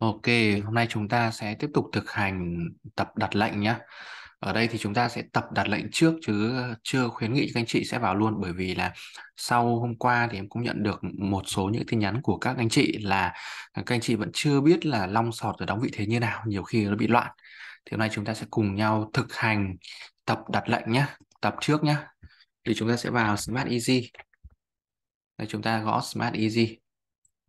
Ok, hôm nay chúng ta sẽ tiếp tục thực hành tập đặt lệnh nhé. Ở đây thì chúng ta sẽ tập đặt lệnh trước chứ chưa khuyến nghị các anh chị sẽ vào luôn bởi vì là sau hôm qua thì em cũng nhận được một số những tin nhắn của các anh chị là các anh chị vẫn chưa biết là long sọt rồi đóng vị thế như nào, nhiều khi nó bị loạn. Thì hôm nay chúng ta sẽ cùng nhau thực hành tập đặt lệnh nhé, tập trước nhé. Thì chúng ta sẽ vào Smart Easy. Đây chúng ta gõ Smart Easy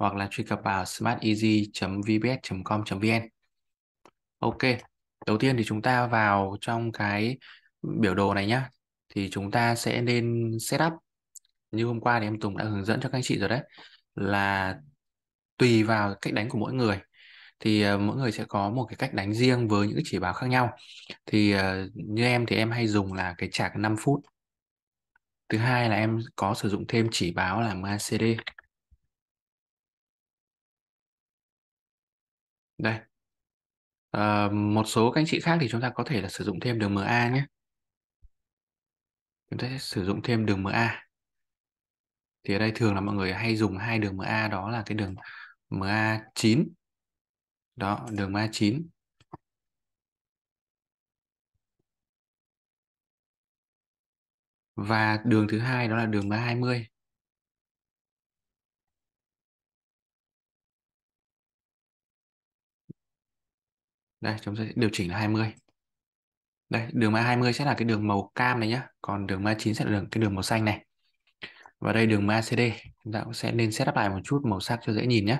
hoặc là truy cập vào smarteasy.vbs.com.vn. Ok, đầu tiên thì chúng ta vào trong cái biểu đồ này nhá. Thì chúng ta sẽ nên setup như hôm qua thì em Tùng đã hướng dẫn cho các anh chị rồi đấy là tùy vào cách đánh của mỗi người thì ờ, mỗi người sẽ có một cái cách đánh riêng với những chỉ báo khác nhau thì ờ, như em thì em hay dùng là cái chạc 5 phút thứ hai là em có sử dụng thêm chỉ báo là MACD đây à, một số các anh chị khác thì chúng ta có thể là sử dụng thêm đường MA nhé chúng ta sẽ sử dụng thêm đường MA thì ở đây thường là mọi người hay dùng hai đường MA đó là cái đường MA 9 đó đường MA 9 và đường thứ hai đó là đường MA 20 đây chúng ta sẽ điều chỉnh là 20 đây đường ma 20 sẽ là cái đường màu cam này nhá còn đường ma 9 sẽ là đường, cái đường màu xanh này và đây đường ma CD chúng ta cũng sẽ nên setup lại một chút màu sắc cho dễ nhìn nhé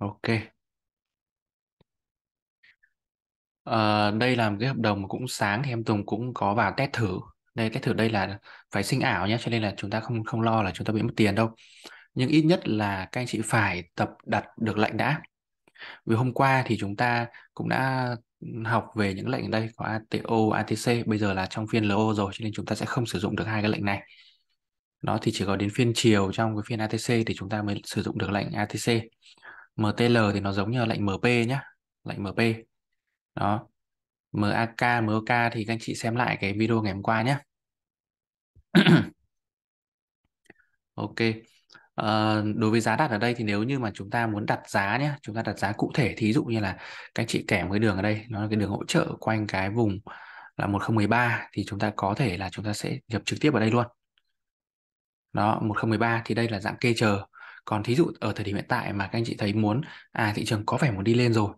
Ok. À, đây là một cái hợp đồng cũng sáng thì em Tùng cũng có vào test thử đây cái thử đây là phải sinh ảo nhé cho nên là chúng ta không không lo là chúng ta bị mất tiền đâu nhưng ít nhất là các anh chị phải tập đặt được lệnh đã vì hôm qua thì chúng ta cũng đã học về những lệnh ở đây có ATO, ATC bây giờ là trong phiên LO rồi cho nên chúng ta sẽ không sử dụng được hai cái lệnh này nó thì chỉ có đến phiên chiều trong cái phiên ATC thì chúng ta mới sử dụng được lệnh ATC MTL thì nó giống như lệnh MP nhá lệnh MP đó MAK, MOK thì các anh chị xem lại cái video ngày hôm qua nhé. ok. À, đối với giá đặt ở đây thì nếu như mà chúng ta muốn đặt giá nhé, chúng ta đặt giá cụ thể thí dụ như là các anh chị kèm cái đường ở đây, nó là cái đường hỗ trợ quanh cái vùng là 1013 thì chúng ta có thể là chúng ta sẽ nhập trực tiếp ở đây luôn. Đó, 1013 thì đây là dạng kê chờ. Còn thí dụ ở thời điểm hiện tại mà các anh chị thấy muốn à thị trường có vẻ muốn đi lên rồi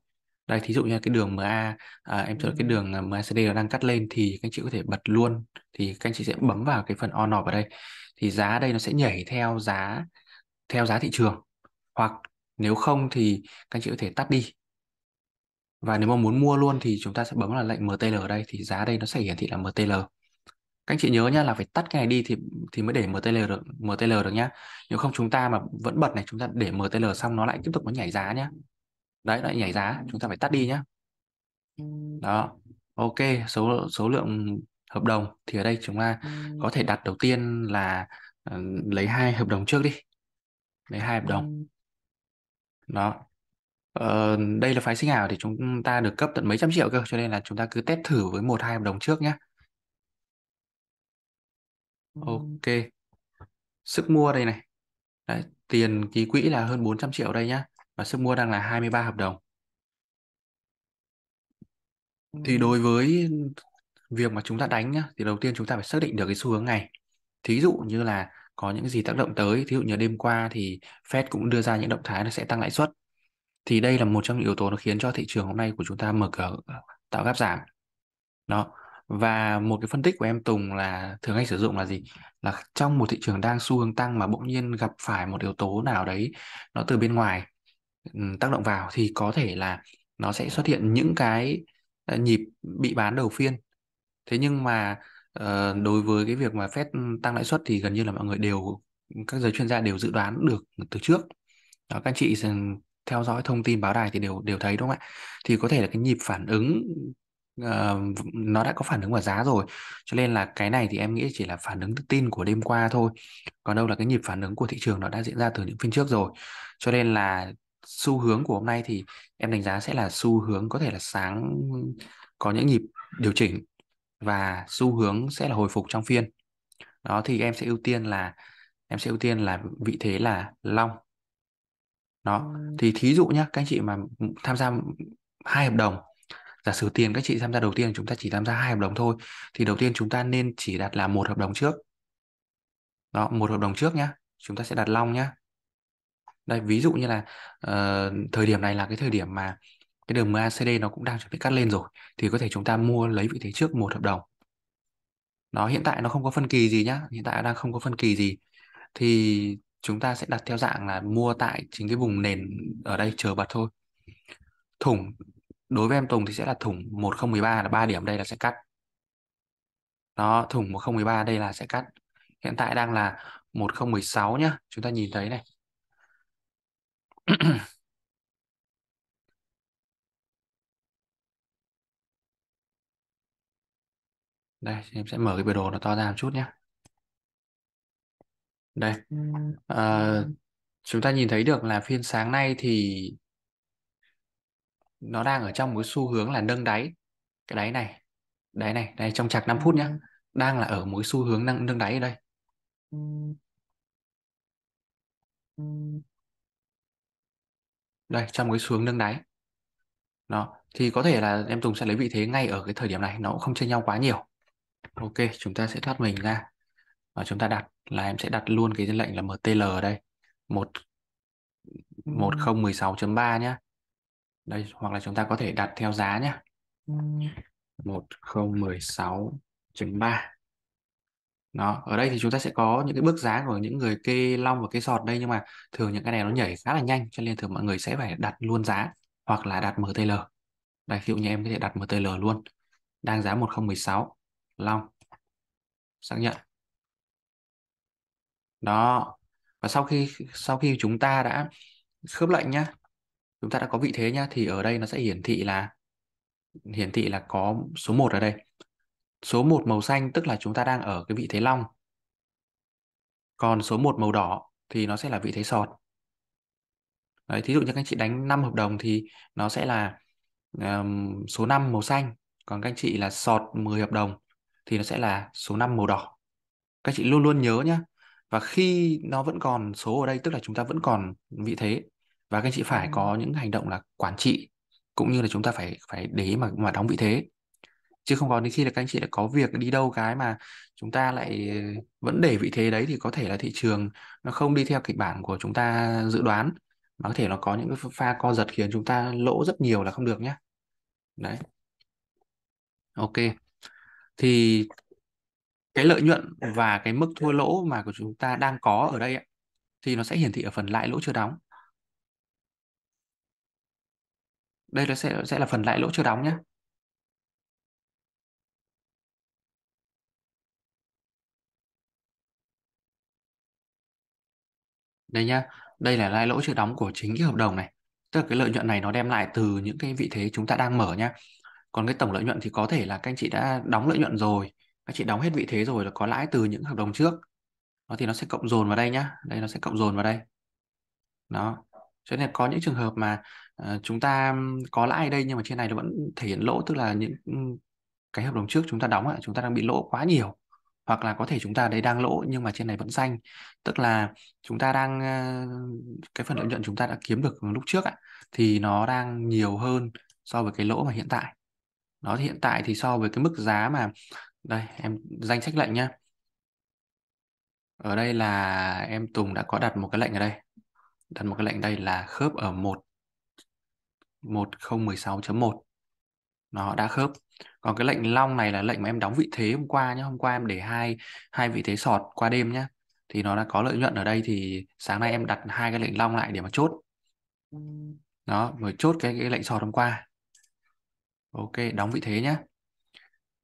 đây thí dụ như cái đường MA à, em cho cái đường MACD à, nó đang cắt lên thì các anh chị có thể bật luôn thì các anh chị sẽ bấm vào cái phần on off ở đây thì giá đây nó sẽ nhảy theo giá theo giá thị trường hoặc nếu không thì các anh chị có thể tắt đi và nếu mà muốn mua luôn thì chúng ta sẽ bấm là lệnh MTL ở đây thì giá đây nó sẽ hiển thị là MTL các anh chị nhớ nhá là phải tắt cái này đi thì thì mới để MTL được MTL được nhá nếu không chúng ta mà vẫn bật này chúng ta để MTL xong nó lại tiếp tục nó nhảy giá nhá đấy lại nhảy giá chúng ta phải tắt đi nhé đó ok số số lượng hợp đồng thì ở đây chúng ta có thể đặt đầu tiên là uh, lấy hai hợp đồng trước đi lấy hai hợp đồng đó ờ, đây là phái sinh ảo thì chúng ta được cấp tận mấy trăm triệu cơ cho nên là chúng ta cứ test thử với một hai hợp đồng trước nhé ok sức mua đây này Đấy, tiền ký quỹ là hơn 400 triệu đây nhá và sức mua đang là 23 hợp đồng. Ừ. Thì đối với việc mà chúng ta đánh nhá, thì đầu tiên chúng ta phải xác định được cái xu hướng này. Thí dụ như là có những gì tác động tới, thí dụ như đêm qua thì Fed cũng đưa ra những động thái là sẽ tăng lãi suất. Thì đây là một trong những yếu tố nó khiến cho thị trường hôm nay của chúng ta mở cửa ờ, tạo gap giảm. Đó. Và một cái phân tích của em Tùng là thường hay sử dụng là gì? Là trong một thị trường đang xu hướng tăng mà bỗng nhiên gặp phải một yếu tố nào đấy nó từ bên ngoài tác động vào thì có thể là nó sẽ xuất hiện những cái ờ, nhịp bị bán đầu phiên thế nhưng mà ờ, đối với cái việc mà phép tăng lãi suất thì gần như là mọi người đều các giới chuyên gia đều dự đoán được từ trước đó, các anh chị theo dõi thông tin báo đài thì đều đều thấy đúng không ạ thì có thể là cái nhịp phản ứng uh, nó đã có phản ứng vào giá rồi cho nên là cái này thì em nghĩ chỉ là phản ứng tin của đêm qua thôi còn đâu là cái nhịp phản ứng của thị trường nó đã diễn ra từ những phiên trước rồi cho nên là xu hướng của hôm nay thì em đánh giá sẽ là xu hướng có thể là sáng có những nhịp điều chỉnh và xu hướng sẽ là hồi phục trong phiên đó thì em sẽ ưu tiên là em sẽ ưu tiên là vị thế là long đó vâng. thì thí dụ nhá các anh chị mà tham gia hai hợp đồng giả sử tiền các chị tham gia đầu tiên chúng ta chỉ tham gia hai hợp đồng thôi thì đầu tiên chúng ta nên chỉ đặt là một hợp đồng trước đó một hợp đồng trước nhá chúng ta sẽ đặt long nhá đây ví dụ như là uh, thời điểm này là cái thời điểm mà cái đường MACD nó cũng đang chuẩn bị cắt lên rồi thì có thể chúng ta mua lấy vị thế trước một hợp đồng nó hiện tại nó không có phân kỳ gì nhá hiện tại đang không có phân kỳ gì thì chúng ta sẽ đặt theo dạng là mua tại chính cái vùng nền ở đây chờ bật thôi thủng đối với em Tùng thì sẽ là thủng 1013 là 3 điểm đây là sẽ cắt đó thủng 1013 đây là sẽ cắt hiện tại đang là 1016 nhá chúng ta nhìn thấy này đây em sẽ mở cái biểu đồ nó to ra một chút nhé đây à, chúng ta nhìn thấy được là phiên sáng nay thì nó đang ở trong một xu hướng là nâng đáy cái đáy này đáy này đây trong chạc 5 phút nhé đang là ở một xu hướng nâng nâng đáy ở đây đây trong cái xuống nâng đáy đó thì có thể là em Tùng sẽ lấy vị thế ngay ở cái thời điểm này nó cũng không chênh nhau quá nhiều ok chúng ta sẽ thoát mình ra và chúng ta đặt là em sẽ đặt luôn cái lệnh là MTL ở đây một một không mười 1016 ba nhá đây hoặc là chúng ta có thể đặt theo giá nhá ừ. một không nhé 1016 ba đó ở đây thì chúng ta sẽ có những cái bước giá của những người kê long và kê sọt đây nhưng mà thường những cái này nó nhảy khá là nhanh cho nên thường mọi người sẽ phải đặt luôn giá hoặc là đặt MTL đây ví dụ như em có thể đặt MTL luôn đang giá 1016 long xác nhận đó và sau khi sau khi chúng ta đã khớp lệnh nhá chúng ta đã có vị thế nhá thì ở đây nó sẽ hiển thị là hiển thị là có số 1 ở đây số 1 màu xanh tức là chúng ta đang ở cái vị thế long. Còn số 1 màu đỏ thì nó sẽ là vị thế sọt. Đấy, thí dụ như các anh chị đánh 5 hợp đồng thì nó sẽ là um, số 5 màu xanh, còn các anh chị là sọt 10 hợp đồng thì nó sẽ là số 5 màu đỏ. Các anh chị luôn luôn nhớ nhé. Và khi nó vẫn còn số ở đây tức là chúng ta vẫn còn vị thế và các anh chị phải có những hành động là quản trị cũng như là chúng ta phải phải để mà mà đóng vị thế chứ không có đến khi là các anh chị đã có việc đi đâu cái mà chúng ta lại vẫn để vị thế đấy thì có thể là thị trường nó không đi theo kịch bản của chúng ta dự đoán mà có thể nó có những cái pha co giật khiến chúng ta lỗ rất nhiều là không được nhé đấy ok thì cái lợi nhuận và cái mức thua lỗ mà của chúng ta đang có ở đây ấy, thì nó sẽ hiển thị ở phần lãi lỗ chưa đóng đây nó sẽ sẽ là phần lãi lỗ chưa đóng nhé đây nhá đây là lãi lỗ chưa đóng của chính cái hợp đồng này tức là cái lợi nhuận này nó đem lại từ những cái vị thế chúng ta đang mở nhá còn cái tổng lợi nhuận thì có thể là các anh chị đã đóng lợi nhuận rồi các chị đóng hết vị thế rồi là có lãi từ những hợp đồng trước nó thì nó sẽ cộng dồn vào đây nhá đây nó sẽ cộng dồn vào đây đó cho nên có những trường hợp mà uh, chúng ta có lãi đây nhưng mà trên này nó vẫn thể hiện lỗ tức là những cái hợp đồng trước chúng ta đóng là chúng ta đang bị lỗ quá nhiều hoặc là có thể chúng ta đấy đang lỗ nhưng mà trên này vẫn xanh tức là chúng ta đang ờ, cái phần lợi nhuận chúng ta đã kiếm được lúc trước thì nó đang nhiều hơn so với cái lỗ mà hiện tại nó hiện tại thì so với cái mức giá mà đây em danh sách lệnh nhá ở đây là em Tùng đã có đặt một cái lệnh ở đây đặt một cái lệnh đây là khớp ở 1 1016.1 nó đã khớp còn cái lệnh long này là lệnh mà em đóng vị thế hôm qua nhé hôm qua em để hai hai vị thế sọt qua đêm nhé thì nó đã có lợi nhuận ở đây thì sáng nay em đặt hai cái lệnh long lại để mà chốt đó rồi chốt cái, cái lệnh sọt hôm qua ok đóng vị thế nhé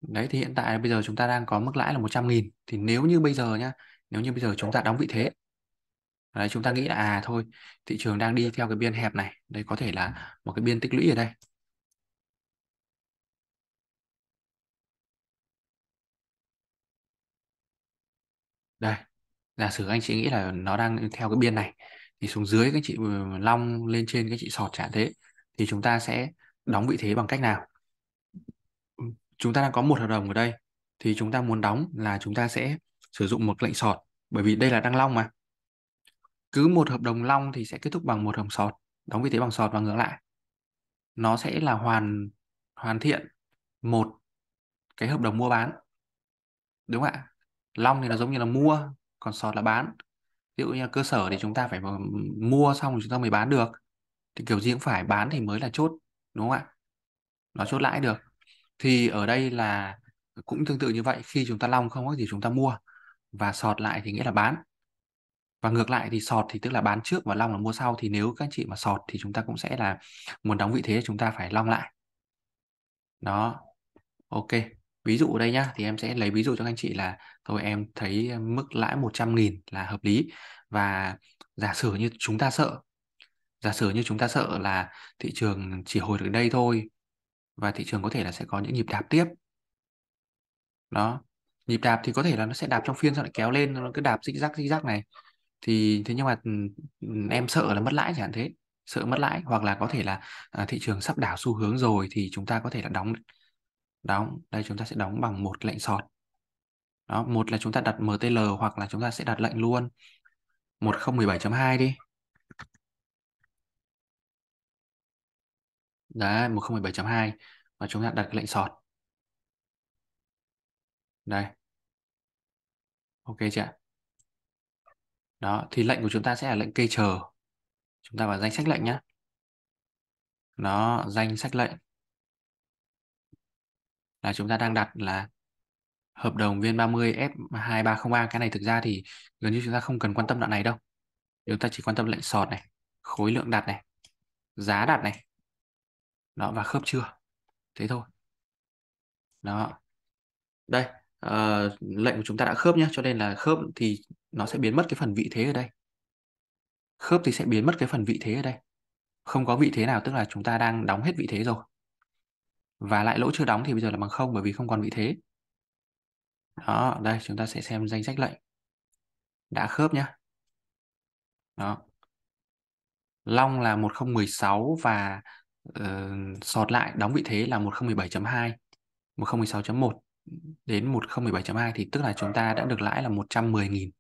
đấy thì hiện tại bây giờ chúng ta đang có mức lãi là 100 nghìn thì nếu như bây giờ nhá nếu như bây giờ chúng ta đóng vị thế đấy chúng ta nghĩ là à thôi thị trường đang đi theo cái biên hẹp này đây có thể là một cái biên tích lũy ở đây đây giả sử anh chị nghĩ là nó đang theo cái biên này thì xuống dưới các chị ừ, long lên trên các chị sọt trả thế thì chúng ta sẽ đóng vị thế bằng cách nào ừ, chúng ta đang có một hợp đồng ở đây thì chúng ta muốn đóng là chúng ta sẽ sử dụng một lệnh sọt bởi vì đây là đăng long mà cứ một hợp đồng long thì sẽ kết thúc bằng một hợp đồng sọt đóng vị thế bằng sọt và ngược lại nó sẽ là hoàn hoàn thiện một cái hợp đồng mua bán đúng không ạ long thì nó giống như là mua còn sọt là bán ví dụ như là cơ sở thì chúng ta phải mua xong thì chúng ta mới bán được thì kiểu gì cũng phải bán thì mới là chốt đúng không ạ nó chốt lãi được thì ở đây là cũng tương tự như vậy khi chúng ta long không có thì chúng ta mua và sọt lại thì nghĩa là bán và ngược lại thì sọt thì tức là bán trước và long là mua sau thì nếu các chị mà sọt thì chúng ta cũng sẽ là muốn đóng vị thế chúng ta phải long lại đó ok ví dụ ở đây nhá thì em sẽ lấy ví dụ cho các anh chị là thôi em thấy mức lãi 100 nghìn là hợp lý và giả sử như chúng ta sợ giả sử như chúng ta sợ là thị trường chỉ hồi được đây thôi và thị trường có thể là sẽ có những nhịp đạp tiếp đó nhịp đạp thì có thể là nó sẽ đạp trong phiên sau lại kéo lên nó cứ đạp dích rắc dích rắc này thì thế nhưng mà em sợ là mất lãi chẳng thế sợ mất lãi hoặc là có thể là à, thị trường sắp đảo xu hướng rồi thì chúng ta có thể là đóng đóng đây chúng ta sẽ đóng bằng một lệnh sọt đó một là chúng ta đặt mtl hoặc là chúng ta sẽ đặt lệnh luôn 1017.2 đi đấy 1017.2 và chúng ta đặt cái lệnh sọt đây ok chưa ạ đó thì lệnh của chúng ta sẽ là lệnh cây chờ chúng ta vào danh sách lệnh nhé nó danh sách lệnh là chúng ta đang đặt là hợp đồng viên 30 F2303 cái này thực ra thì gần như chúng ta không cần quan tâm đoạn này đâu chúng ta chỉ quan tâm lệnh sọt này khối lượng đặt này giá đặt này đó và khớp chưa thế thôi đó đây uh, lệnh của chúng ta đã khớp nhé cho nên là khớp thì nó sẽ biến mất cái phần vị thế ở đây khớp thì sẽ biến mất cái phần vị thế ở đây không có vị thế nào tức là chúng ta đang đóng hết vị thế rồi và lại lỗ chưa đóng thì bây giờ là bằng không bởi vì không còn vị thế đó đây chúng ta sẽ xem danh sách lệnh đã khớp nhá đó long là 1016 và uh, sọt lại đóng vị thế là 1017.2 1016.1 đến 1017.2 thì tức là chúng ta đã được lãi là 110.000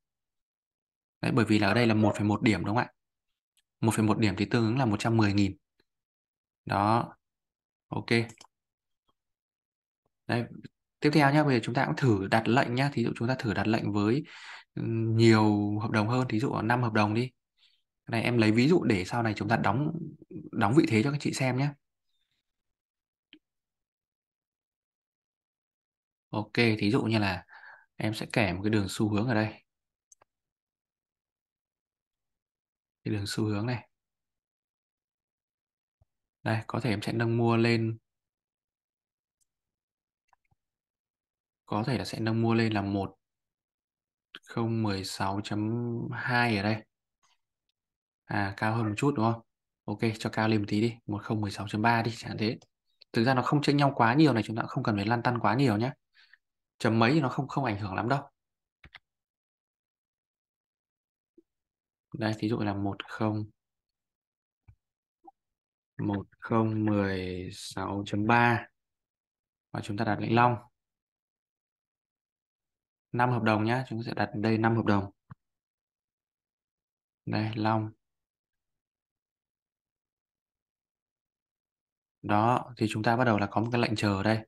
Đấy, bởi vì là ở đây là 1,1 điểm đúng không ạ 1,1 điểm thì tương ứng là 110.000 đó ok Đấy, tiếp theo nhé bây giờ chúng ta cũng thử đặt lệnh nhé thí dụ chúng ta thử đặt lệnh với ừ, nhiều hợp đồng hơn thí dụ 5 hợp đồng đi này em lấy ví dụ để sau này chúng ta đóng đóng vị thế cho các chị xem nhé ok thí dụ như là em sẽ kẻ một cái đường xu hướng ở đây cái đường xu hướng này đây có thể em sẽ nâng mua lên có thể là sẽ nâng mua lên là 1 016.2 ở đây à cao hơn một chút đúng không ok cho cao lên một tí đi 1016.3 đi chẳng thế thực ra nó không chênh nhau quá nhiều này chúng ta không cần phải lăn tăn quá nhiều nhé chấm mấy thì nó không không ảnh hưởng lắm đâu đây thí dụ là 10 1016.3 và chúng ta đặt lệnh long 5 hợp đồng nhé chúng sẽ đặt đây 5 hợp đồng đây Long đó thì chúng ta bắt đầu là có một cái lệnh chờ ở đây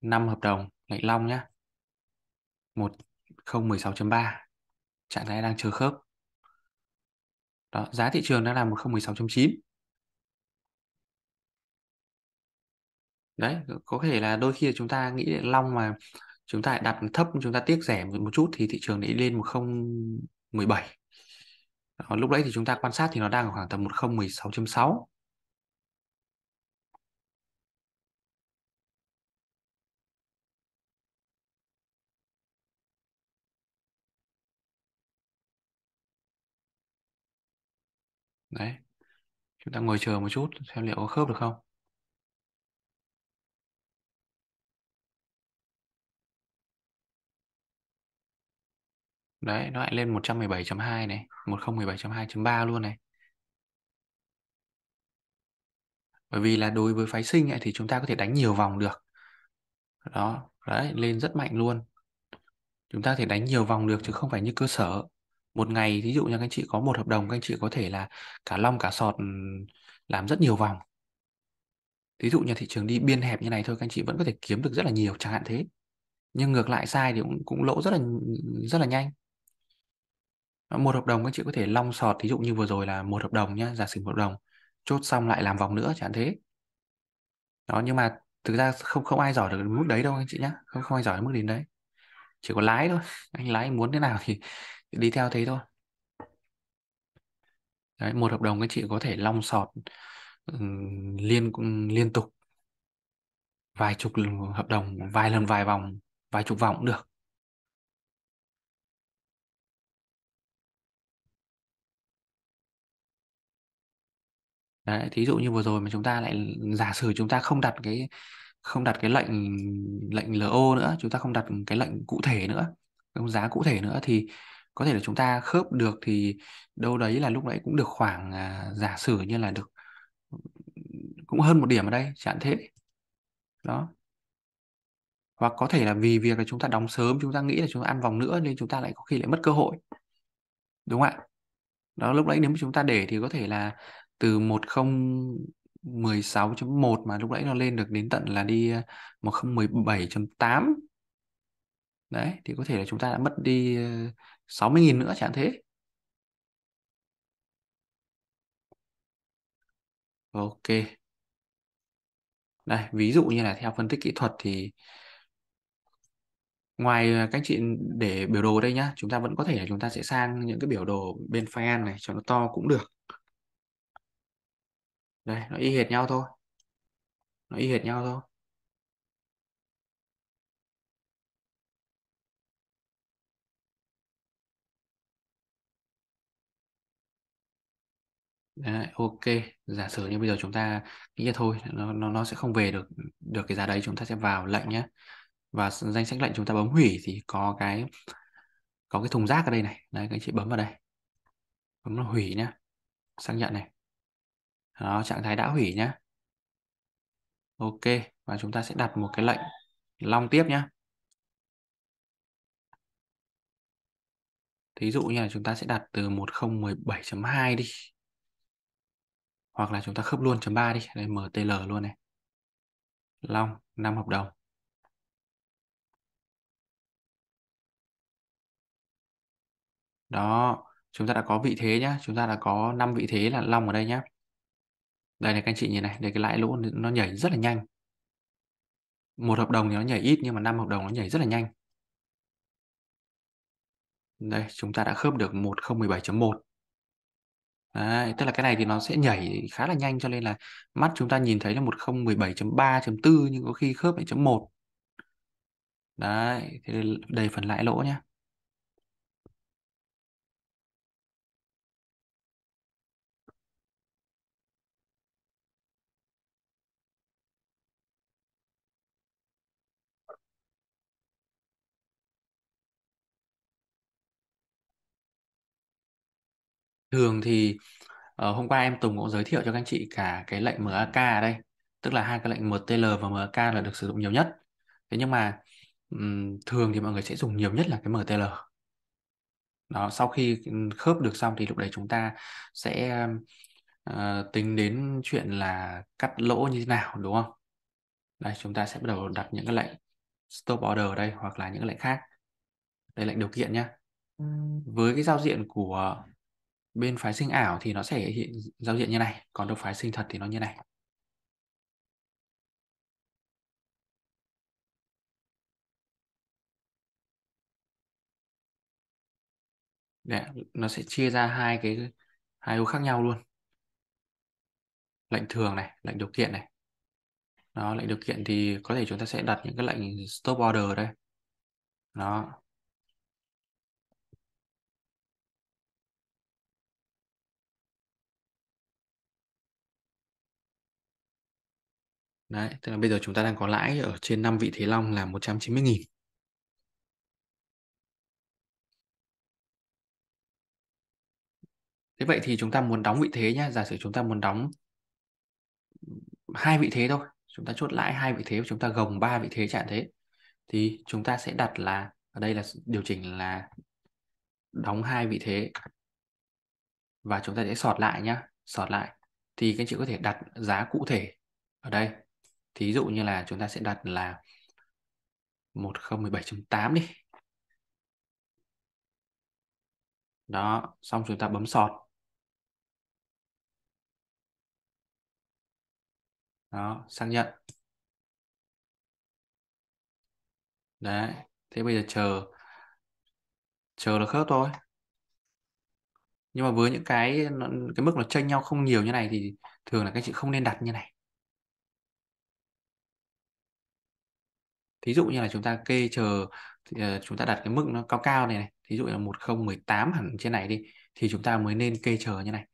5 hợp đồng lệnh Long nhé 1016.3 trạng thái đang chờ khớp đó, giá thị trường đang là 1016.9 đấy có thể là đôi khi là chúng ta nghĩ long mà chúng ta đặt thấp chúng ta tiếc rẻ một chút thì thị trường lại lên 1017 Đó, lúc đấy thì chúng ta quan sát thì nó đang ở khoảng tầm 1016.6 đấy chúng ta ngồi chờ một chút xem liệu có khớp được không Đấy, nó lại lên 117.2 này, 1017.2.3 luôn này. Bởi vì là đối với phái sinh ấy, thì chúng ta có thể đánh nhiều vòng được. Đó, đấy, lên rất mạnh luôn. Chúng ta có thể đánh nhiều vòng được chứ không phải như cơ sở. Một ngày, ví dụ như các anh chị có một hợp đồng, các anh chị có thể là cả long cả sọt ừ, làm rất nhiều vòng. Ví dụ như thị trường đi biên hẹp như này thôi, các anh chị vẫn có thể kiếm được rất là nhiều, chẳng hạn thế. Nhưng ngược lại sai thì cũng, cũng lỗ rất là rất là nhanh. Ờ, một hợp đồng các chị có thể long sọt thí dụ như vừa rồi là một hợp đồng nhá giả sử một hợp đồng chốt xong lại làm vòng nữa chẳng thế đó nhưng mà thực ra không không ai giỏi được mức đấy đâu anh chị nhá không không ai giỏi mức đến đấy chỉ có lái thôi anh lái muốn thế nào thì đi theo thế thôi đấy, một hợp đồng các chị có thể long sọt liên liên tục vài chục hợp đồng vài lần vài vòng vài chục vòng cũng được đấy thí dụ như vừa rồi mà chúng ta lại giả sử chúng ta không đặt cái không đặt cái lệnh lệnh LO nữa chúng ta không đặt cái lệnh cụ thể nữa không giá cụ thể nữa thì có thể là chúng ta khớp được thì đâu đấy là lúc nãy cũng được khoảng à, giả sử như là được cũng hơn một điểm ở đây chẳng thế đó hoặc có thể là vì việc là chúng ta đóng sớm chúng ta nghĩ là chúng ta ăn vòng nữa nên chúng ta lại có khi lại mất cơ hội đúng không ạ đó lúc nãy nếu mà chúng ta để thì có thể là từ 1016.1 mà lúc nãy nó lên được đến tận là đi 1017.8 ờ, đấy thì có thể là chúng ta đã mất đi 60.000 ờ, nữa chẳng thế Ok. Đây, ví dụ như là theo phân tích kỹ thuật thì ngoài ờ, các chị để biểu đồ đây nhá, chúng ta vẫn có thể là chúng ta sẽ sang những cái biểu đồ bên fan này cho nó to cũng được đây nó y hệt nhau thôi nó y hệt nhau thôi Đấy, ok giả sử như bây giờ chúng ta nghĩ là thôi nó, nó nó sẽ không về được được cái giá đấy chúng ta sẽ vào lệnh nhé và danh sách lệnh chúng ta bấm hủy thì có cái có cái thùng rác ở đây này đấy các anh chị bấm vào đây bấm là hủy nhé, xác nhận này đó, trạng thái đã hủy nhé. Ok, và chúng ta sẽ đặt một cái lệnh long tiếp nhé. Thí dụ như là chúng ta sẽ đặt từ 1017.2 đi. Hoặc là chúng ta khớp luôn chấm 3 đi. Đây MTL luôn này. Long 5 hợp đồng. Đó, chúng ta đã có vị thế nhá. Chúng ta đã có 5 vị thế là long ở đây nhá đây này các anh chị nhìn này đây cái lãi lỗ nó nhảy rất là nhanh một hợp đồng thì nó nhảy ít nhưng mà năm hợp đồng nó nhảy rất là nhanh đây chúng ta đã khớp được 1017.1 Đấy, tức là cái này thì nó sẽ nhảy khá là nhanh cho nên là mắt chúng ta nhìn thấy là 1017.3.4 nhưng có khi khớp lại chấm 1 đấy thế đây phần lãi lỗ nhé thường thì uh, hôm qua em Tùng cũng giới thiệu cho các anh chị cả cái lệnh MAK ở đây tức là hai cái lệnh MTL và MAK là được sử dụng nhiều nhất thế nhưng mà um, thường thì mọi người sẽ dùng nhiều nhất là cái MTL đó sau khi ừ, khớp được xong thì lúc đấy chúng ta sẽ uh, tính đến chuyện là cắt lỗ như thế nào đúng không đây chúng ta sẽ bắt đầu đặt những cái lệnh stop order ở đây hoặc là những cái lệnh khác đây lệnh điều kiện nhé với cái giao diện của bên phái sinh ảo thì nó sẽ hiện giao diện như này còn đâu phái sinh thật thì nó như này Đấy, dạ, nó sẽ chia ra hai cái hai ô khác nhau luôn lệnh thường này lệnh điều kiện này đó lệnh điều kiện thì có thể chúng ta sẽ đặt những cái lệnh stop order đây đó Đấy, tức là bây giờ chúng ta đang có lãi ở trên 5 vị thế long là 190 nghìn. Thế vậy thì chúng ta muốn đóng vị thế nhé. Giả sử chúng ta muốn đóng hai vị thế thôi. Chúng ta chốt lãi hai vị thế, chúng ta gồng ba vị thế chẳng thế. Thì chúng ta sẽ đặt là ở đây là điều chỉnh là đóng hai vị thế và chúng ta sẽ sọt lại nhá, sọt lại thì các chị có thể đặt giá cụ thể ở đây thí dụ như là chúng ta sẽ đặt là 1017.8 đi đó xong chúng ta bấm sort đó xác nhận đấy thế bây giờ chờ chờ là khớp thôi nhưng mà với những cái cái mức nó chênh nhau không nhiều như này thì thường là các chị không nên đặt như này thí dụ như là chúng ta kê chờ ờ, chúng ta đặt cái mức nó cao cao này, này. thí dụ là 1018 hẳn trên này đi thì chúng ta mới nên kê chờ như này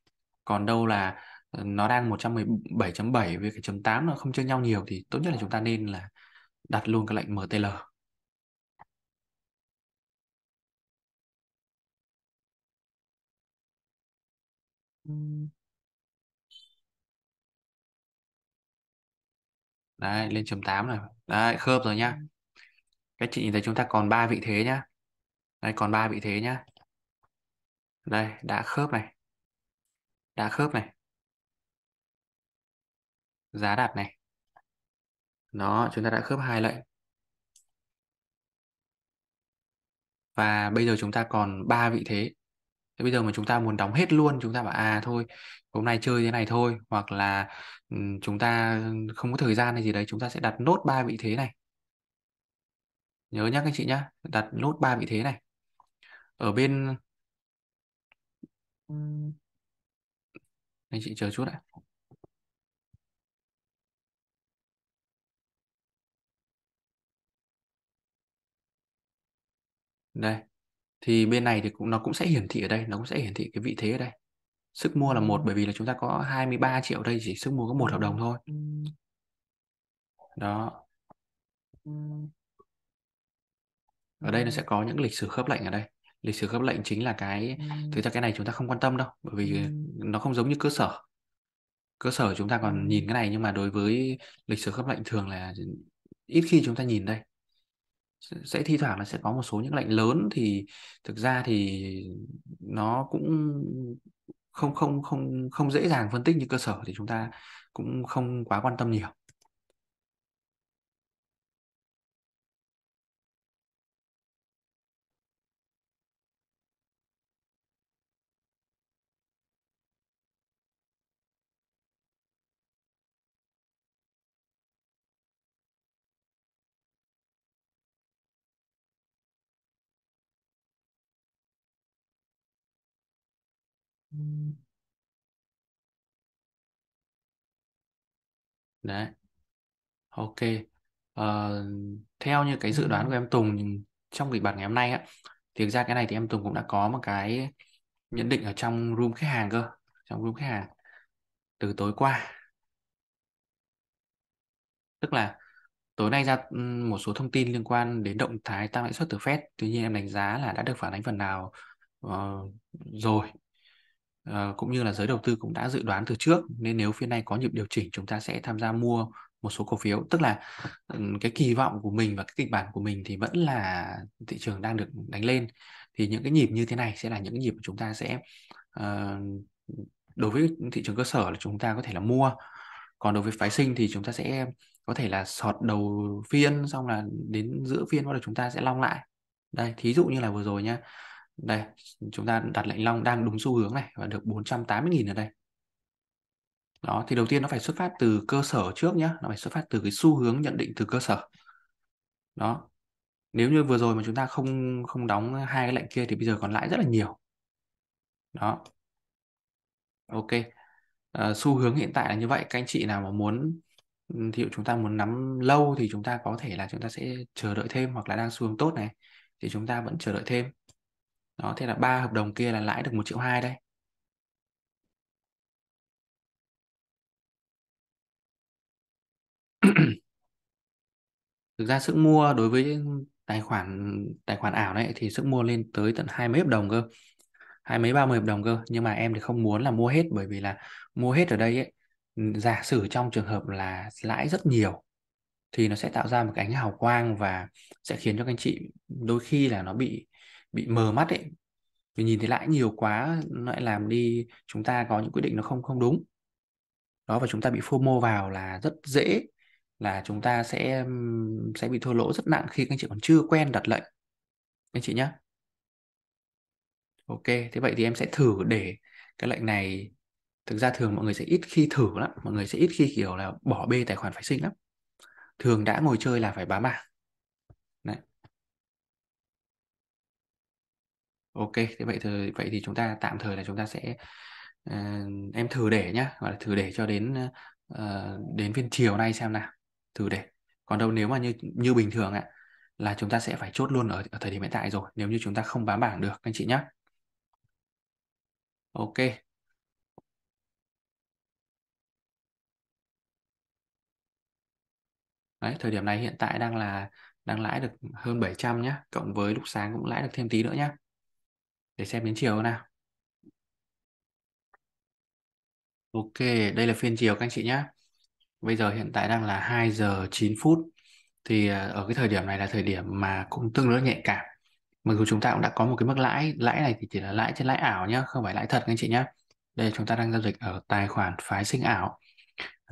còn đâu là ờ, nó đang 117.7 với cái chấm 8 nó không chênh nhau nhiều thì tốt nhất là chúng ta nên là đặt luôn cái lệnh MTL Đấy, lên chấm 8 này Đấy, khớp rồi nhá. Các chị nhìn thấy chúng ta còn ba vị thế nhá. Đây còn ba vị thế nhá. Đây, đã khớp này. Đã khớp này. Giá đặt này. Đó, chúng ta đã khớp hai lệnh. Và bây giờ chúng ta còn ba vị thế. Thế bây giờ mà chúng ta muốn đóng hết luôn, chúng ta bảo à thôi, hôm nay chơi thế này thôi hoặc là chúng ta không có thời gian hay gì đấy, chúng ta sẽ đặt nốt ba vị thế này. Nhớ nhắc anh chị nhá, đặt nốt ba vị thế này. Ở bên anh chị chờ chút ạ. Đây thì bên này thì cũng nó cũng sẽ hiển thị ở đây nó cũng sẽ hiển thị cái vị thế ở đây sức mua là một bởi vì là chúng ta có 23 triệu đây chỉ sức mua có một hợp đồng thôi đó ở đây nó sẽ có những lịch sử khớp lệnh ở đây lịch sử khớp lệnh chính là cái thực ra cái này chúng ta không quan tâm đâu bởi vì nó không giống như cơ sở cơ sở chúng ta còn nhìn cái này nhưng mà đối với lịch sử khớp lệnh thường là ít khi chúng ta nhìn đây sẽ thi thoảng là sẽ có một số những lệnh lớn thì thực ra thì nó cũng không không không không dễ dàng phân tích như cơ sở thì chúng ta cũng không quá quan tâm nhiều đấy ok à, theo như cái dự đoán của em Tùng trong kịch bản ngày hôm nay á thì thực ra cái này thì em Tùng cũng đã có một cái nhận định ở trong room khách hàng cơ trong room khách hàng từ tối qua tức là tối nay ra ừ, một số thông tin liên quan đến động thái tăng lãi suất từ Fed tuy nhiên em đánh giá là đã được phản ánh phần nào uh, rồi Ờ, cũng như là giới đầu tư cũng đã dự đoán từ trước nên nếu phiên này có nhịp điều chỉnh chúng ta sẽ tham gia mua một số cổ phiếu tức là cái kỳ vọng của mình và cái kịch bản của mình thì vẫn là thị trường đang được đánh lên thì những cái nhịp như thế này sẽ là những nhịp mà chúng ta sẽ uh, đối với thị trường cơ sở là chúng ta có thể là mua còn đối với phái sinh thì chúng ta sẽ có thể là sọt đầu phiên xong là đến giữa phiên bắt đầu chúng ta sẽ long lại đây thí dụ như là vừa rồi nhá đây chúng ta đặt lệnh long đang đúng xu hướng này và được 480.000 ở đây đó thì đầu tiên nó phải xuất phát từ cơ sở trước nhá nó phải xuất phát từ cái xu hướng nhận định từ cơ sở đó nếu như vừa rồi mà chúng ta không không đóng hai cái lệnh kia thì bây giờ còn lãi rất là nhiều đó ok à, xu hướng hiện tại là như vậy các anh chị nào mà muốn thì chúng ta muốn nắm lâu thì chúng ta có thể là chúng ta sẽ chờ đợi thêm hoặc là đang xu hướng tốt này thì chúng ta vẫn chờ đợi thêm đó thế là ba hợp đồng kia là lãi được một triệu hai đây thực ra sức mua đối với tài khoản tài khoản ảo này thì sức mua lên tới tận hai mấy hợp đồng cơ hai mấy ba mươi hợp đồng cơ nhưng mà em thì không muốn là mua hết bởi vì là mua hết ở đây ấy giả sử trong trường hợp là lãi rất nhiều thì nó sẽ tạo ra một cái ánh hào quang và sẽ khiến cho các anh chị đôi khi là nó bị bị mờ mắt ấy vì nhìn thấy lãi nhiều quá nó lại làm đi chúng ta có những quyết định nó không không đúng đó và chúng ta bị fomo vào là rất dễ là chúng ta sẽ sẽ bị thua lỗ rất nặng khi các anh chị còn chưa quen đặt lệnh anh chị nhé ok thế vậy thì em sẽ thử để cái lệnh này thực ra thường mọi người sẽ ít khi thử lắm mọi người sẽ ít khi kiểu là bỏ bê tài khoản phái sinh lắm thường đã ngồi chơi là phải bám bảng ok thế vậy thì vậy thì chúng ta tạm thời là chúng ta sẽ uh, em thử để nhá và thử để cho đến uh, đến phiên chiều nay xem nào thử để còn đâu nếu mà như như bình thường ạ là chúng ta sẽ phải chốt luôn ở, ở thời điểm hiện tại rồi nếu như chúng ta không bám bảng được anh chị nhé ok Đấy, thời điểm này hiện tại đang là đang lãi được hơn 700 nhé cộng với lúc sáng cũng lãi được thêm tí nữa nhé để xem đến chiều nào Ok đây là phiên chiều các anh chị nhé bây giờ hiện tại đang là 2 giờ 9 phút thì à, ở cái thời điểm này là thời điểm mà cũng tương đối nhạy cảm mặc dù chúng ta cũng đã có một cái mức lãi lãi này thì chỉ là lãi trên lãi ảo nhé, không phải lãi thật các anh chị nhé đây chúng ta đang giao dịch ở tài khoản phái sinh ảo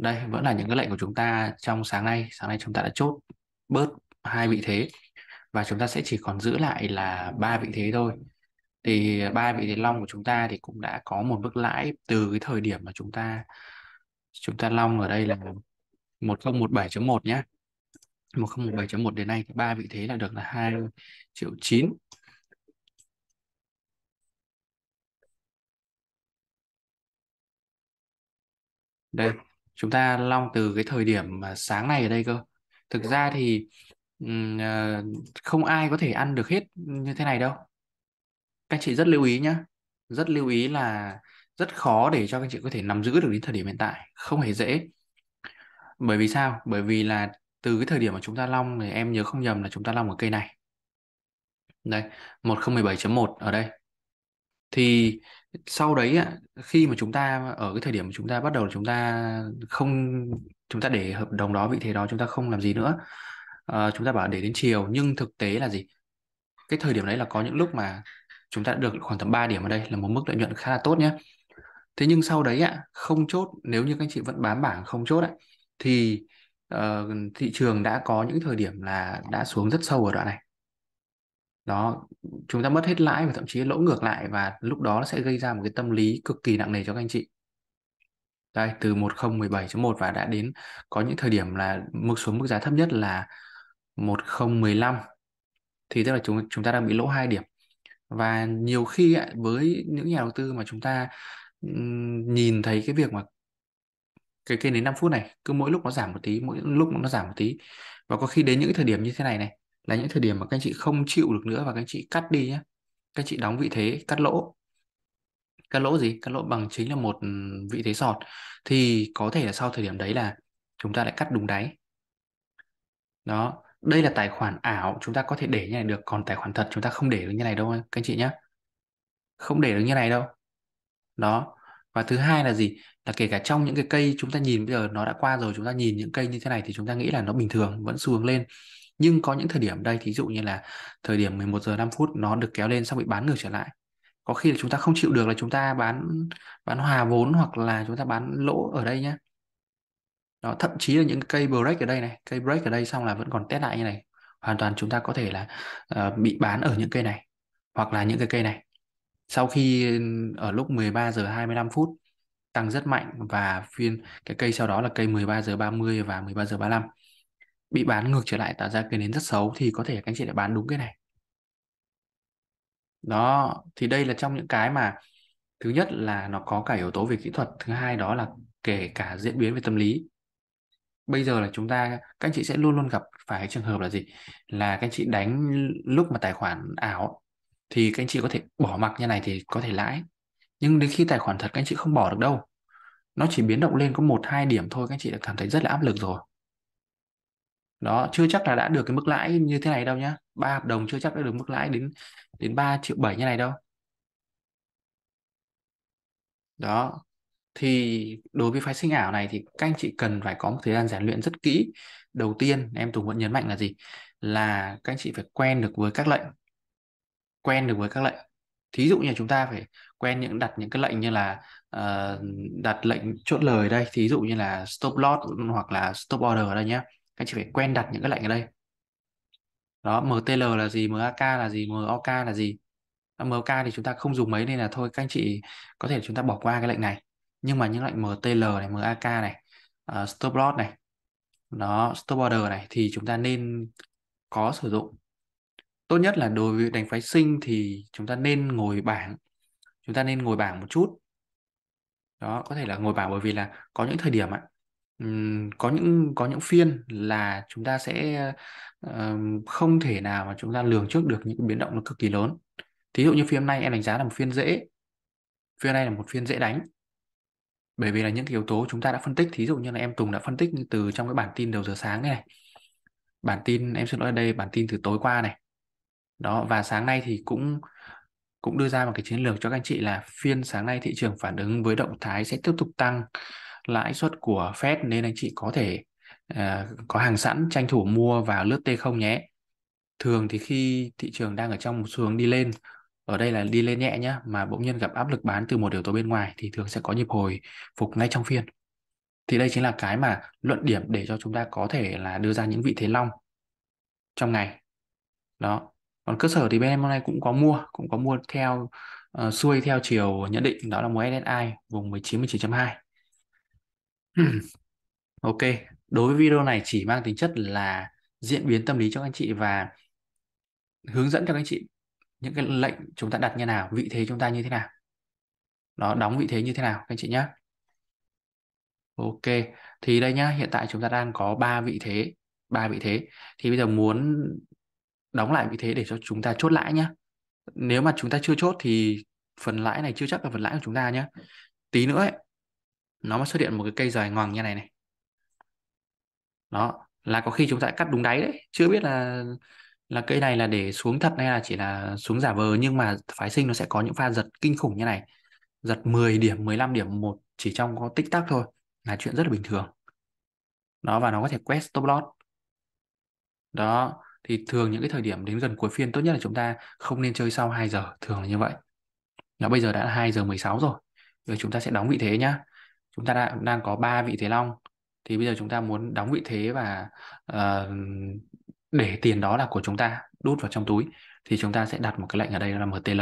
đây vẫn là những cái lệnh của chúng ta trong sáng nay sáng nay chúng ta đã chốt bớt hai vị thế và chúng ta sẽ chỉ còn giữ lại là ba vị thế thôi thì ba vị thế long của chúng ta thì cũng đã có một mức lãi từ cái thời điểm mà chúng ta chúng ta long ở đây là 1017.1 nhé 1017.1 đến nay thì ba vị thế là được là 2 triệu 9 đây chúng ta long từ cái thời điểm mà sáng nay ở đây cơ thực ra thì ờ, không ai có thể ăn được hết như thế này đâu các chị rất lưu ý nhé rất lưu ý là rất khó để cho các chị có thể nắm giữ được đến thời điểm hiện tại không hề dễ bởi vì sao bởi vì là từ cái thời điểm mà chúng ta long thì em nhớ không nhầm là chúng ta long ở cây này đây 1017.1 ở đây thì sau đấy khi mà chúng ta ở cái thời điểm mà chúng ta bắt đầu chúng ta không chúng ta để hợp đồng đó vị thế đó chúng ta không làm gì nữa à, chúng ta bảo để đến chiều nhưng thực tế là gì cái thời điểm đấy là có những lúc mà chúng ta được khoảng tầm 3 điểm ở đây là một mức lợi nhuận khá là tốt nhé thế nhưng sau đấy ạ không chốt nếu như các anh chị vẫn bám bảng không chốt ạ thì uh, thị trường đã có những thời điểm là đã xuống rất sâu ở đoạn này đó chúng ta mất hết lãi và thậm chí lỗ ngược lại và lúc đó sẽ gây ra một cái tâm lý cực kỳ nặng nề cho các anh chị đây từ 1017.1 và đã đến có những thời điểm là mức xuống mức giá thấp nhất là 1015 thì tức là chúng chúng ta đang bị lỗ hai điểm và nhiều khi với những nhà đầu tư mà chúng ta nhìn thấy cái việc mà cái kênh đến 5 phút này cứ mỗi lúc nó giảm một tí mỗi lúc nó giảm một tí và có khi đến những thời điểm như thế này này là những thời điểm mà các anh chị không chịu được nữa và các anh chị cắt đi nhé các anh chị đóng vị thế cắt lỗ cắt lỗ gì cắt lỗ bằng chính là một vị thế sọt thì có thể là sau thời điểm đấy là chúng ta lại cắt đúng đáy đó đây là tài khoản ảo chúng ta có thể để như này được còn tài khoản thật chúng ta không để được như này đâu các anh chị nhé không để được như này đâu đó và thứ hai là gì là kể cả trong những cái cây chúng ta nhìn bây giờ nó đã qua rồi chúng ta nhìn những cây như thế này thì chúng ta nghĩ là nó bình thường vẫn xu hướng lên nhưng có những thời điểm đây thí dụ như là thời điểm 11 giờ 5 phút nó được kéo lên xong bị bán ngược trở lại có khi là chúng ta không chịu được là chúng ta bán bán hòa vốn hoặc là chúng ta bán lỗ ở đây nhé đó thậm chí là những cây break ở đây này cây break ở đây xong là vẫn còn test lại như này hoàn toàn chúng ta có thể là uh, bị bán ở những cây này hoặc là những cái cây này sau khi ừ, ở lúc 13 giờ 25 phút tăng rất mạnh và phiên cái cây sau đó là cây 13 giờ 30 và 13 giờ 35 bị bán ngược trở lại tạo ra cây nến rất xấu thì có thể các anh chị lại bán đúng cái này đó thì đây là trong những cái mà thứ nhất là nó có cả yếu tố về kỹ thuật thứ hai đó là kể cả diễn biến về tâm lý bây giờ là chúng ta các anh chị sẽ luôn luôn gặp phải cái trường hợp là gì là các anh chị đánh lúc mà tài khoản ảo thì các anh chị có thể bỏ mặc như này thì có thể lãi nhưng đến khi tài khoản thật các anh chị không bỏ được đâu nó chỉ biến động lên có một hai điểm thôi các anh chị đã cảm thấy rất là áp lực rồi đó chưa chắc là đã được cái mức lãi như thế này đâu nhá ba hợp đồng chưa chắc đã được mức lãi đến đến ba triệu bảy như này đâu đó thì đối với phái sinh ảo này thì các anh chị cần phải có một thời gian rèn luyện rất kỹ đầu tiên em tùng vẫn nhấn mạnh là gì là các anh chị phải quen được với các lệnh quen được với các lệnh thí dụ như chúng ta phải quen những đặt những cái lệnh như là uh, đặt lệnh chốt lời đây thí dụ như là stop loss hoặc là stop order ở đây nhé các anh chị phải quen đặt những cái lệnh ở đây đó mtl là gì mak là gì mok là gì mok thì chúng ta không dùng mấy nên là thôi các anh chị có thể chúng ta bỏ qua cái lệnh này nhưng mà những lệnh MTL này MAK này uh, stop loss này nó stop order này thì chúng ta nên có sử dụng tốt nhất là đối với đánh phái sinh thì chúng ta nên ngồi bảng chúng ta nên ngồi bảng một chút đó có thể là ngồi bảng bởi vì là có những thời điểm ạ có những có những phiên là chúng ta sẽ không thể nào mà chúng ta lường trước được những biến động nó cực kỳ lớn thí dụ như phiên hôm nay em đánh giá là một phiên dễ phiên này là một phiên dễ đánh bởi vì là những cái yếu tố chúng ta đã phân tích thí dụ như là em Tùng đã phân tích từ trong cái bản tin đầu giờ sáng này, bản tin em sẽ nói đây bản tin từ tối qua này đó và sáng nay thì cũng cũng đưa ra một cái chiến lược cho các anh chị là phiên sáng nay thị trường phản ứng với động thái sẽ tiếp tục tăng lãi suất của Fed nên anh chị có thể uh, có hàng sẵn tranh thủ mua vào lướt T0 nhé. Thường thì khi thị trường đang ở trong một xu hướng đi lên ở đây là đi lên nhẹ nhá mà bỗng nhiên gặp áp lực bán từ một yếu tố bên ngoài thì thường sẽ có nhịp hồi phục ngay trong phiên thì đây chính là cái mà luận điểm để cho chúng ta có thể là đưa ra những vị thế long trong ngày đó còn cơ sở thì bên em hôm nay cũng có mua cũng có mua theo uh, xuôi theo chiều nhận định đó là mua SSI vùng 19 19.2 ok đối với video này chỉ mang tính chất là diễn biến tâm lý cho anh chị và hướng dẫn cho các anh chị những cái lệnh chúng ta đặt như nào vị thế chúng ta như thế nào nó đóng vị thế như thế nào các anh chị nhé ok thì đây nhá hiện tại chúng ta đang có ba vị thế ba vị thế thì bây giờ muốn đóng lại vị thế để cho chúng ta chốt lãi nhá nếu mà chúng ta chưa chốt thì phần lãi này chưa chắc là phần lãi của chúng ta nhá tí nữa ấy, nó mới xuất hiện một cái cây dài ngoằng như này này đó là có khi chúng ta cắt đúng đáy đấy chưa biết là là cây này là để xuống thật hay là chỉ là xuống giả vờ nhưng mà phái sinh nó sẽ có những pha giật kinh khủng như này giật 10 điểm 15 điểm một chỉ trong có tích tắc thôi là chuyện rất là bình thường đó và nó có thể quét stop loss đó thì thường những cái thời điểm đến gần cuối phiên tốt nhất là chúng ta không nên chơi sau 2 giờ thường là như vậy nó bây giờ đã 2 giờ 16 rồi rồi chúng ta sẽ đóng vị thế nhá chúng ta đã đang có 3 vị thế long thì bây giờ chúng ta muốn đóng vị thế và uh, để tiền đó là của chúng ta đút vào trong túi thì chúng ta sẽ đặt một cái lệnh ở đây là MTL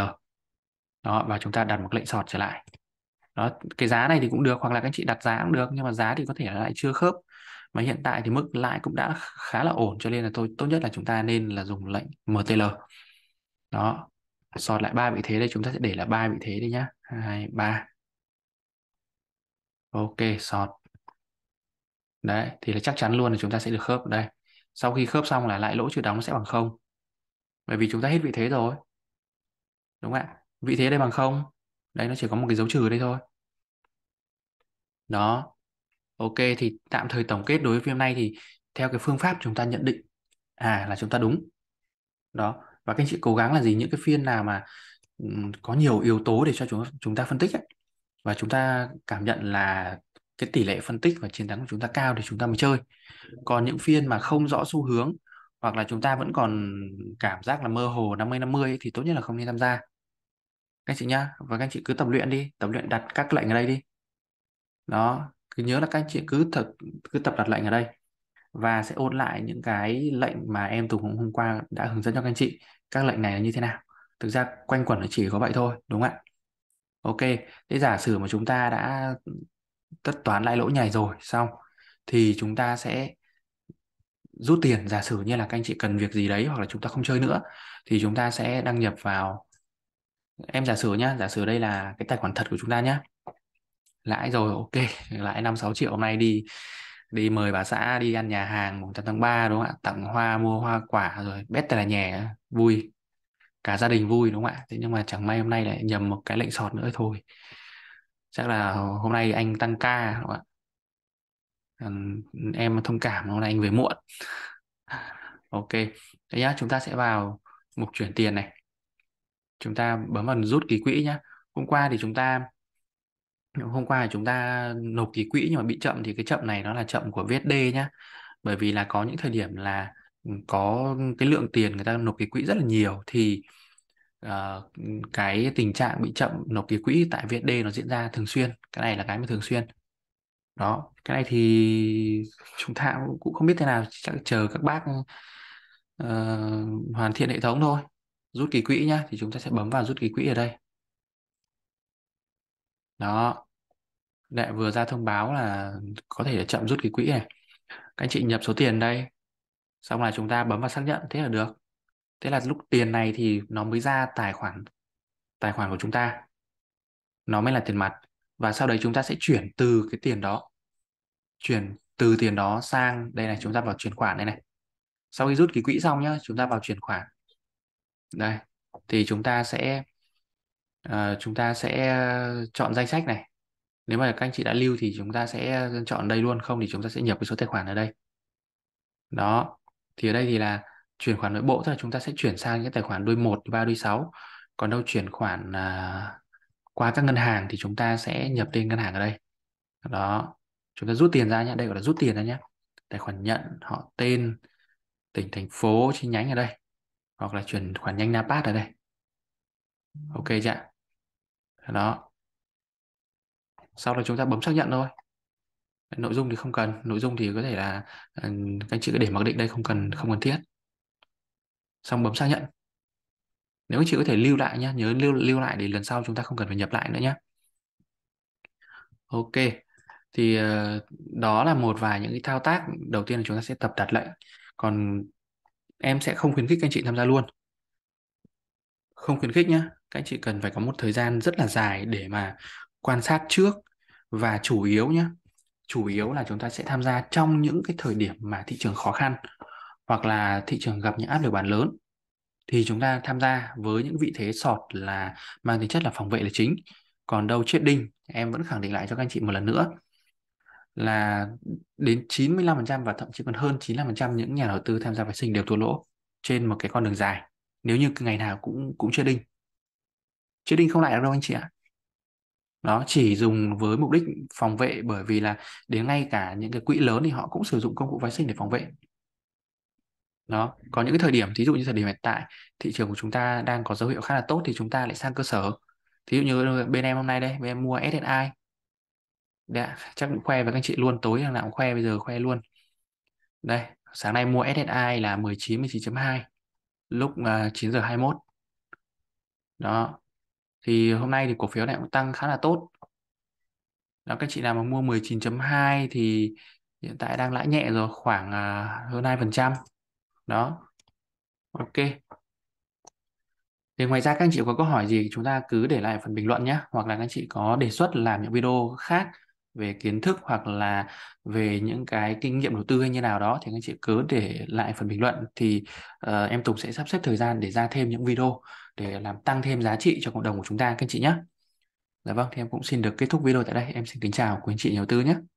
đó và chúng ta đặt một cái lệnh sọt trở lại đó cái giá này thì cũng được hoặc là các anh chị đặt giá cũng được nhưng mà giá thì có thể là lại chưa khớp mà hiện tại thì mức lãi cũng đã khá là ổn cho nên là tôi tốt nhất là chúng ta nên là dùng lệnh MTL đó sọt lại ba vị thế đây chúng ta sẽ để là ba vị thế đi nhá hai ba ok sọt đấy thì là chắc chắn luôn là chúng ta sẽ được khớp đây sau khi khớp xong là lại lỗ trừ đóng sẽ bằng không bởi vì chúng ta hết vị thế rồi đúng không ạ vị thế đây bằng không đấy nó chỉ có một cái dấu trừ đây thôi đó ok thì tạm thời tổng kết đối với phim này thì theo cái phương pháp chúng ta nhận định à là chúng ta đúng đó và các anh chị cố gắng là gì những cái phiên nào mà có nhiều yếu tố để cho chúng chúng ta phân tích ấy, và chúng ta cảm nhận là cái tỷ lệ phân tích và chiến thắng của chúng ta cao thì chúng ta mới chơi còn những phiên mà không rõ xu hướng hoặc là chúng ta vẫn còn cảm giác là mơ hồ 50 50 ấy, thì tốt nhất là không nên tham gia các anh chị nhá và các anh chị cứ tập luyện đi tập luyện đặt các lệnh ở đây đi đó cứ nhớ là các anh chị cứ thật cứ tập đặt lệnh ở đây và sẽ ôn lại những cái lệnh mà em Tùng hôm qua đã hướng dẫn cho các anh chị các lệnh này là như thế nào thực ra quanh quẩn nó chỉ có vậy thôi đúng không ạ ok thế giả sử mà chúng ta đã tất toán lãi lỗ nhảy rồi xong thì chúng ta sẽ rút tiền giả sử như là các anh chị cần việc gì đấy hoặc là chúng ta không chơi nữa thì chúng ta sẽ đăng nhập vào em giả sử nhá giả sử đây là cái tài khoản thật của chúng ta nhá lãi rồi ok lãi năm sáu triệu hôm nay đi đi mời bà xã đi ăn nhà hàng mùng tháng 3 đúng không ạ tặng hoa mua hoa quả rồi bét tài là nhè vui cả gia đình vui đúng không ạ thế nhưng mà chẳng may hôm nay lại nhầm một cái lệnh sọt nữa thôi chắc là hôm nay anh tăng ca các bạn em thông cảm hôm nay anh về muộn ok thế nhá chúng ta sẽ vào mục chuyển tiền này chúng ta bấm vào rút kỳ quỹ nhá hôm qua thì chúng ta hôm qua thì chúng ta nộp kỳ quỹ nhưng mà bị chậm thì cái chậm này nó là chậm của VSD nhá bởi vì là có những thời điểm là có cái lượng tiền người ta nộp kỳ quỹ rất là nhiều thì uh, cái tình trạng bị chậm nộp ký quỹ tại VD nó diễn ra thường xuyên cái này là cái mà thường xuyên đó cái này thì chúng ta cũng không biết thế nào chắc chờ các bác uh, hoàn thiện hệ thống thôi rút kỳ quỹ nhá thì chúng ta sẽ bấm vào rút kỳ quỹ ở đây đó lại vừa ra thông báo là có thể là chậm rút kỳ quỹ này các anh chị nhập số tiền đây xong là chúng ta bấm vào xác nhận thế là được thế là lúc tiền này thì nó mới ra tài khoản tài khoản của chúng ta nó mới là tiền mặt và sau đấy chúng ta sẽ chuyển từ cái tiền đó chuyển từ tiền đó sang đây này chúng ta vào chuyển khoản đây này sau khi rút cái quỹ xong nhá chúng ta vào chuyển khoản đây thì chúng ta sẽ uh, chúng ta sẽ chọn danh sách này nếu mà các anh chị đã lưu thì chúng ta sẽ chọn đây luôn không thì chúng ta sẽ nhập cái số tài khoản ở đây đó thì ở đây thì là chuyển khoản nội bộ tức là chúng ta sẽ chuyển sang những tài khoản đuôi 1, đuôi 3, đuôi 6 còn đâu chuyển khoản à, qua các ngân hàng thì chúng ta sẽ nhập tên ngân hàng ở đây đó chúng ta rút tiền ra nhé đây gọi là rút tiền ra nhé tài khoản nhận họ tên tỉnh thành phố chi nhánh ở đây hoặc là chuyển khoản nhanh Napat ở đây ok chưa đó sau đó chúng ta bấm xác nhận thôi nội dung thì không cần nội dung thì có thể là ừ, các anh chị cứ để mặc định đây không cần không cần thiết xong bấm xác nhận nếu anh chị có thể lưu lại nhé nhớ lưu lưu lại để lần sau chúng ta không cần phải nhập lại nữa nhé ok thì ờ, đó là một vài những cái thao tác đầu tiên là chúng ta sẽ tập đặt lệnh còn em sẽ không khuyến khích các anh chị tham gia luôn không khuyến khích nhé các anh chị cần phải có một thời gian rất là dài để mà quan sát trước và chủ yếu nhé chủ yếu là chúng ta sẽ tham gia trong những cái thời điểm mà thị trường khó khăn hoặc là thị trường gặp những áp lực bán lớn thì chúng ta tham gia với những vị thế sọt là mang tính chất là phòng vệ là chính còn đâu chết đinh em vẫn khẳng định lại cho các anh chị một lần nữa là đến 95% và thậm chí còn hơn 95% những nhà đầu tư tham gia phái sinh đều thua lỗ trên một cái con đường dài nếu như ngày nào cũng cũng chết đinh chết đinh không lại được đâu anh chị ạ đó chỉ dùng với mục đích phòng vệ bởi vì là đến ngay cả những cái quỹ lớn thì họ cũng sử dụng công cụ phái sinh để phòng vệ đó có những cái thời điểm thí dụ như thời điểm hiện tại thị trường của chúng ta đang có dấu hiệu khá là tốt thì chúng ta lại sang cơ sở thí dụ như bên em hôm nay đây bên em mua SSI đã chắc cũng khoe với các chị luôn tối hàng nào cũng khoe bây giờ khoe luôn đây sáng nay mua SSI là 19 19.2 lúc à, chín 9 giờ 21 đó thì hôm nay thì cổ phiếu này cũng tăng khá là tốt đó các chị nào mà mua 19.2 thì hiện tại đang lãi nhẹ rồi khoảng uh, hơn 2% đó ok thì ngoài ra các anh chị có câu hỏi gì chúng ta cứ để lại phần bình luận nhé hoặc là các anh chị có đề xuất làm những video khác về kiến thức hoặc là về những cái kinh nghiệm đầu tư hay như nào đó thì các anh chị cứ để lại phần bình luận thì uh, em Tùng sẽ sắp xếp thời gian để ra thêm những video để làm tăng thêm giá trị cho cộng đồng của chúng ta các anh chị nhé. Dạ vâng, thì em cũng xin được kết thúc video tại đây. Em xin kính chào quý anh chị nhà đầu tư nhé.